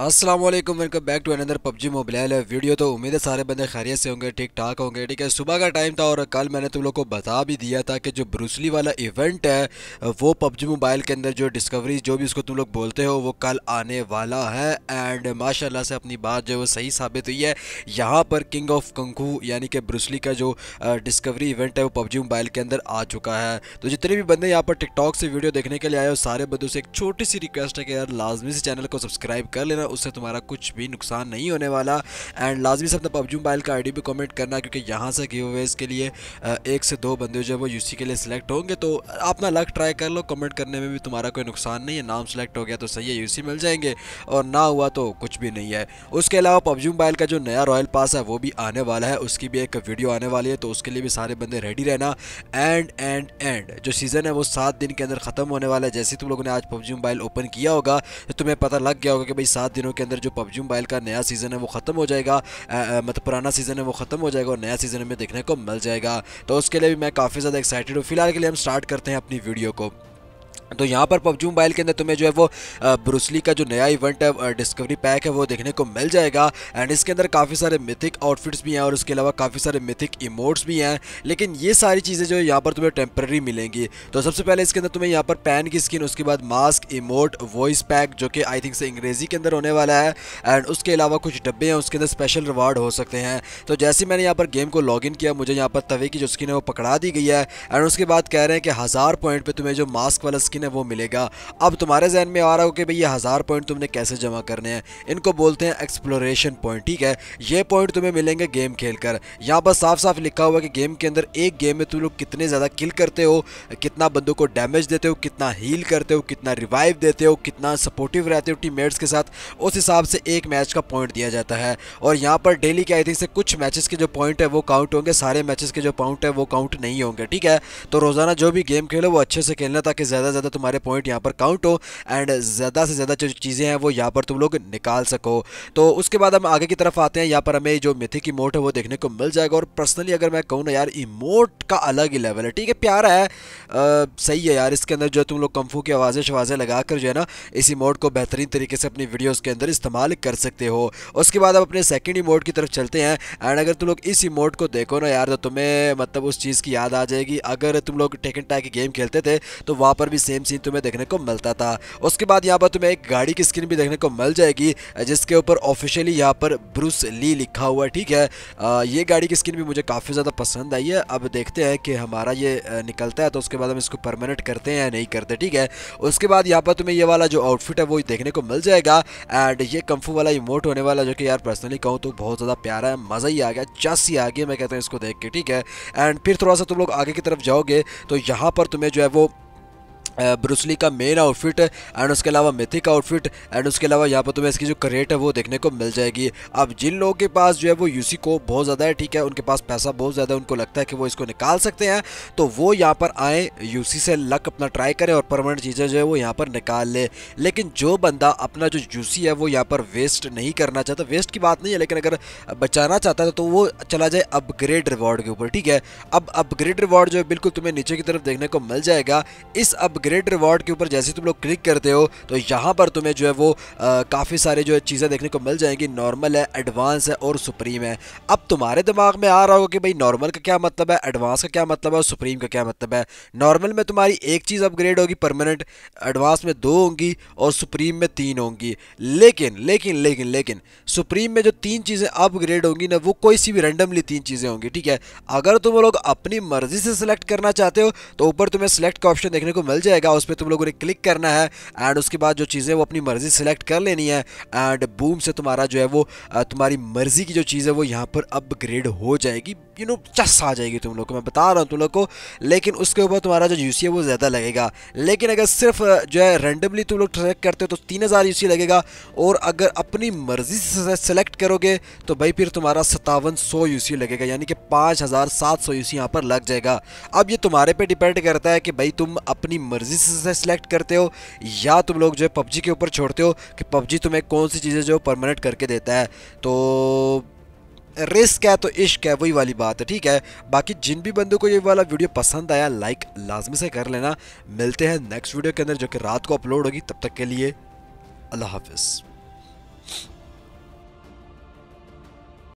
Aslam welcome back to another PUBG mobile video तो उम्मीद है सारे बंदे खैरियत से होंगे ठीक ठाक होंगे ठीक है सुबह का टाइम था और कल मैंने तुम लोग को बता भी दिया था कि जो ब्रूसली वाला इवेंट है वो पबजी मोबाइल के अंदर जो डिस्कवरी जो भी उसको तुम लोग बोलते हो वो कल आने वाला है एंड माशाल्लाह से अपनी बात जो है वो सही साबित हुई है यहाँ पर किंग ऑफ कंकू यानी कि ब्रूसली का जो डिस्कवरी इवेंट है वो पबजी मोबाइल के अंदर आ चुका है तो जितने भी बंदे यहाँ पर टिकटॉक से वीडियो देखने के लिए आए हो सारे बंदों से एक छोटी सी रिक्वेस्ट है कि यार लाजमी से चैनल को सब्सक्राइब कर लेना उससे तुम्हारा कुछ भी नुकसान नहीं होने वाला एंड लाजमी से अपना पबजू मोबाइल का आई भी कॉमेंट करना क्योंकि यहाँ से गिव अवेज के लिए एक से दो बंदे जो है वो यूसी के लिए सिलेक्ट होंगे तो अपना लक ट्राई कर लो कमेंट करने में भी तुम्हारा कोई नुकसान नहीं है नाम सेलेक्ट हो गया तो सही है यूसी मिल जाएंगे और ना हुआ तो कुछ भी नहीं है उसके अलावा पबजू मोबाइल का जो नया रॉयल पास है वो भी आने वाला है उसकी भी एक वीडियो आने वाली है तो उसके लिए भी सारे बंदे रेडी रहना एंड एंड एंड जो सीज़न है वो सात दिन के अंदर ख़त्म होने वाला है जैसे तुम लोगों ने आज पबजी मोबाइल ओपन किया होगा तो तुम्हें पता लग गया होगा कि भाई सात सात दिनों के अंदर जो पबजी मोबाइल का नया सीज़न है वो ख़त्म हो जाएगा मतलब पुराना सीज़न है वो ख़त्म हो जाएगा और नया सीज़न में देखने को मिल जाएगा तो उसके लिए भी मैं काफ़ी ज़्यादा एक्साइटेड हूँ फिलहाल के लिए हम स्टार्ट करते हैं अपनी वीडियो को तो यहाँ पर पबजी मोबाइल के अंदर तुम्हें जो है वो ब्रूसली का जो नया इवेंट है डिस्कवरी पैक है वो देखने को मिल जाएगा एंड इसके अंदर काफ़ी सारे मिथिक आउटफिट्स भी हैं और उसके अलावा काफ़ी सारे मिथिक इमोट्स भी हैं लेकिन ये सारी चीज़ें जो है यहाँ पर तुम्हें टेम्प्रेरी मिलेंगी तो सबसे पहले इसके अंदर तुम्हें यहाँ पर पैन की स्किन उसके बाद मास्क इमोट वॉइस पैक जो कि आई थिंक से अंग्रेज़ी के अंदर होने वाला है एंड उसके अलावा कुछ डब्बे हैं उसके अंदर स्पेशल रिवार्ड हो सकते हैं तो जैसे मैंने यहाँ पर गेम को लॉग किया मुझे यहाँ पर तवे की जो स्किन है वो पकड़ा दी गई है एंड उसके बाद कह रहे हैं कि हज़ार पॉइंट पर तुम्हें जो मास्क वाला स्किन है वो मिलेगा अब तुम्हारे जहन में आ रहा हो कि भाई ये हज़ार पॉइंट तुमने कैसे जमा करने हैं इनको बोलते हैं एक्सप्लोरेशन पॉइंट ठीक है ये पॉइंट तुम्हें मिलेंगे गेम खेल कर यहाँ पर साफ साफ लिखा हुआ है कि गेम के अंदर एक गेम में तुम लोग कितने ज़्यादा किल करते हो कितना बंदों को डैमेज देते हो कितना हील करते हो कितना रिवाइव देते हो कितना सपोर्टिव रहते हो टीम के साथ उस हिसाब से एक मैच का पॉइंट दिया जाता है और यहाँ पर डेली के आई थिंक से कुछ मैचेस के जो पॉइंट है वो काउंट होंगे सारे मैचेस के जो पॉइंट है वो काउंट नहीं होंगे ठीक है तो रोज़ाना जो भी गेम खेलो वो अच्छे से खेलना ताकि ज़्यादा ज़्यादा तुम्हारे पॉइंट यहाँ पर काउंट हो एंड ज़्यादा से ज़्यादा जो चीज़ें हैं वो यहाँ पर तुम लोग निकाल सको तो उसके बाद हम आगे की तरफ आते हैं यहाँ पर हमें जो मिथिक इमोट है वो देखने को मिल जाएगा और पर्सनली अगर मैं कहूँ ना यार इमोट का अलग ही लेवल है ठीक है प्यारा है सही है यार इसके अंदर जो तुम लोग कम्फू की आवाज़ें शवाज़ें लगा जो है ना इस इमोट को बेहतरीन तरीके से अपनी वीडियोज़ के अंदर इस्तेमाल कर सकते हो उसके बाद आप अपने सेकेंड इमोट की तरफ चलते हैं एंड अगर तुम लोग इस इमोट को देखो ना यार तो तुम्हें मतलब उस चीज़ की याद आ जाएगी अगर तुम लोग टेकन टाई गेम खेलते थे तो वहाँ पर भी सेम सेम सीन तुम्हें देखने को मिलता था उसके बाद यहाँ पर तुम्हें एक गाड़ी की स्क्रीन भी देखने को मिल जाएगी जिसके ऊपर ऑफिशियली यहाँ पर ब्रूस ली लिखा हुआ है ठीक है ये गाड़ी की स्क्रीन भी मुझे काफ़ी ज़्यादा पसंद आई है अब देखते हैं कि हमारा ये निकलता है तो उसके बाद हम इसको परमानेंट करते हैं या नहीं करते ठीक है उसके बाद यहाँ पर तुम्हें ये वाला जो आउटफिट है वो देखने को मिल जाएगा एंड ये कम्फू वाला इमोट होने वाला जो कि यार पर्सनली कहूँ तो बहुत ज़्यादा प्यारा है मज़ा ही आ गया चस ही आ गया मैं कहता हूँ इसको देख के ठीक है एंड फिर थोड़ा सा तुम लोग आगे की तरफ जाओगे तो यहाँ पर तुम्हें जो है वो ब्रूसली का मेन आउटफिट एंड उसके अलावा मिथिक आउटफिट एंड उसके अलावा यहाँ पर तुम्हें इसकी जो करेट है वो देखने को मिल जाएगी अब जिन लोगों के पास जो है वो यूसी को बहुत ज़्यादा है ठीक है उनके पास पैसा बहुत ज़्यादा है उनको लगता है कि वो इसको निकाल सकते हैं तो वो यहाँ पर आए यूसी से लक अपना ट्राई करें और परमानेंट चीज़ें जो है वो यहाँ पर निकाल लें लेकिन जो बंदा अपना जो यूसी है वो यहाँ पर वेस्ट नहीं करना चाहता वेस्ट की बात नहीं है लेकिन अगर बचाना चाहता है तो वो चला जाए अपग्रेड रिवॉर्ड के ऊपर ठीक है अब अपग्रेड रिवॉर्ड जो है बिल्कुल तुम्हें नीचे की तरफ देखने को मिल जाएगा इस अपग्रेड ग्रेट रिवॉर्ड के ऊपर जैसे तुम लोग क्लिक करते हो तो यहाँ पर तुम्हें जो है वो काफ़ी सारे जो है चीज़ें देखने को मिल जाएंगी नॉर्मल है एडवांस है और सुप्रीम है अब तुम्हारे दिमाग में आ रहा होगा कि भाई नॉर्मल का क्या मतलब है एडवांस का क्या मतलब है और सुप्रीम का क्या मतलब है नॉर्मल में तुम्हारी एक चीज़ अपग्रेड होगी परमानेंट एडवांस में दो होंगी और सुप्रीम में तीन होंगी लेकिन लेकिन लेकिन लेकिन सुप्रीम में जो तीन चीज़ें अपग्रेड होंगी ना वो कोई सी भी रेंडमली तीन चीज़ें होंगी ठीक है अगर तुम लोग अपनी मर्ज़ी से सिलेक्ट करना चाहते हो तो ऊपर तुम्हें सेलेक्ट का ऑप्शन देखने को मिल जाए जाएगा उस पर तुम लोगों ने क्लिक करना है एंड उसके बाद जो चीज़ें वो अपनी मर्ज़ी सेलेक्ट कर लेनी है एंड बूम से तुम्हारा जो है वो तुम्हारी मर्ज़ी की जो चीज़ है वो यहाँ पर अपग्रेड हो जाएगी यू नो चस आ जाएगी तुम लोग को मैं बता रहा हूँ तुम लोग को लेकिन उसके ऊपर तुम्हारा जो यूसी है वो ज़्यादा लगेगा लेकिन अगर सिर्फ जो है रेंडमली तुम लोग सेलेक्ट करते हो तो तीन हज़ार लगेगा और अगर अपनी मर्ज़ी से सेलेक्ट करोगे तो भाई फिर तुम्हारा सतावन सौ लगेगा यानी कि पाँच हज़ार यहाँ पर लग जाएगा अब ये तुम्हारे पर डिपेंड करता है कि भाई तुम अपनी मर्जी से सेलेक्ट करते हो या तुम लोग जो है पबजी के ऊपर छोड़ते हो कि पबजी तुम्हें कौन सी चीज़ें जो परमानेंट करके देता है तो रिस्क है तो इश्क है वही वाली बात है ठीक है बाकी जिन भी बंदों को ये वाला वीडियो पसंद आया लाइक लाजमी से कर लेना मिलते हैं नेक्स्ट वीडियो के अंदर जो कि रात को अपलोड होगी तब तक के लिए अल्लाह हाफिज़